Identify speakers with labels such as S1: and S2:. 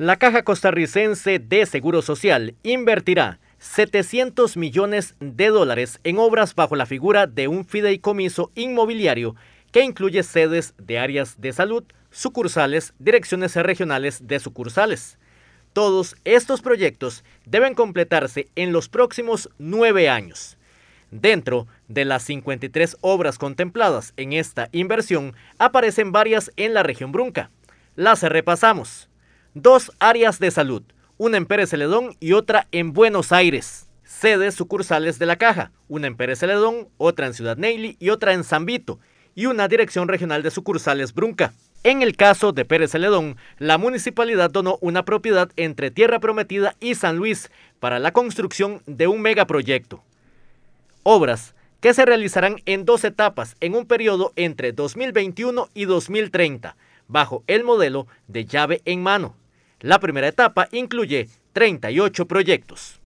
S1: La Caja Costarricense de Seguro Social invertirá 700 millones de dólares en obras bajo la figura de un fideicomiso inmobiliario que incluye sedes de áreas de salud, sucursales, direcciones regionales de sucursales. Todos estos proyectos deben completarse en los próximos nueve años. Dentro de las 53 obras contempladas en esta inversión aparecen varias en la región Brunca. Las repasamos dos áreas de salud, una en Pérez Celedón y otra en Buenos Aires. Sedes sucursales de la caja, una en Pérez Celedón, otra en Ciudad Neily y otra en Zambito, y una dirección regional de sucursales Brunca. En el caso de Pérez Celedón, la municipalidad donó una propiedad entre Tierra Prometida y San Luis para la construcción de un megaproyecto. Obras que se realizarán en dos etapas en un periodo entre 2021 y 2030, bajo el modelo de llave en mano. La primera etapa incluye 38 proyectos.